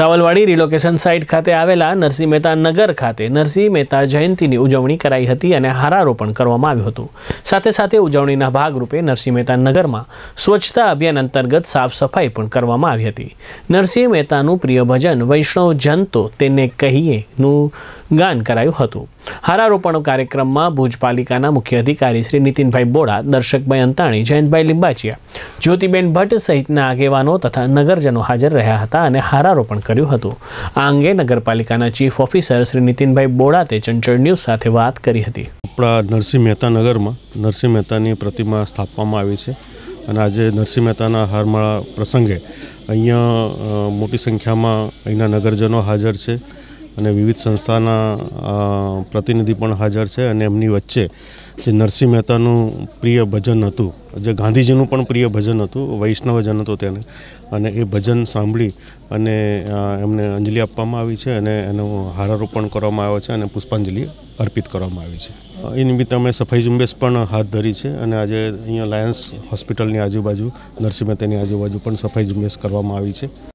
Rawalwadi relocation site ખાતે આવેલા નરસિંહ મહેતા નગર ખાતે નરસિંહ મહેતા જયંતિની ઉજવણી કરાઈ હતી અને હારારોપણ કરવામાં આવ્યું હતું સાથે સાથે ઉજવણીના ભાગરૂપે નરસિંહ મહેતા નગરમાં સ્વચ્છતા અભિયાન અંતર્ગત સાફ સફાઈ પણ કરવામાં આવી હતી નરસિંહ મહેતાનું પ્રિય ભજન વૈષ્ણવ જનતો તેને કહીએનું ગાન કરાયું હતું હારારોપણ કાર્યક્રમમાં ભુજ પાલિકાના મુખ્ય અધિકારી શ્રી નીતિનભાઈ બોડા દર્શકભાઈ અંતાણી જયંતભાઈ લિંબાચિયા જ્યોતિબેન ભટ્ટ સહિતના આગેવાનો તથા નગરજનો હાજર રહ્યા હતા અને હારારોપણ કર્યું હતું આ અંગે નગરપાલિકાના chief officer Shri Nitinbhai Bodate Chanchal news સાથે વાત કરી હતી આપણા નરસિંહ મહેતા નગરમાં નરસિંહ મહેતાની પ્રતિમા સ્થાપવામાં આવી છે અને આજે નરસિંહ મહેતાના હારમાળા પ્રસંગે અહીંયા મોટી સંખ્યામાં અહીંના નગરજનો હાજર છે અને વિવિધ સંસ્થાના પ્રતિનિધિ પણ હાજર છે અને એમની વચ્ચે જે નરસિંહ મહેતાનું પ્રિય ભજન હતું જે ગાંધીજીનું પણ પ્રિય ભજન હતું વૈષ્ણવજન હતું તેને અને એ ભજન સાંભળી અને એમને અંજલિ આપવામાં આવી છે અને એનું હારારોપણ કરવામાં આવ્યો છે અને પુષ્પાંજલિ અર્પિત કરવામાં આવી છે એ નિમિત્તે અમે સફાઈ ઝુંબેશ પણ હાથ ધરી છે અને આજે અહીંયા લાયન્સ હોસ્પિટલની આજુબાજુ નરસિંહ મહેતાની આજુબાજુ પણ સફાઈ ઝુંબેશ કરવામાં આવી છે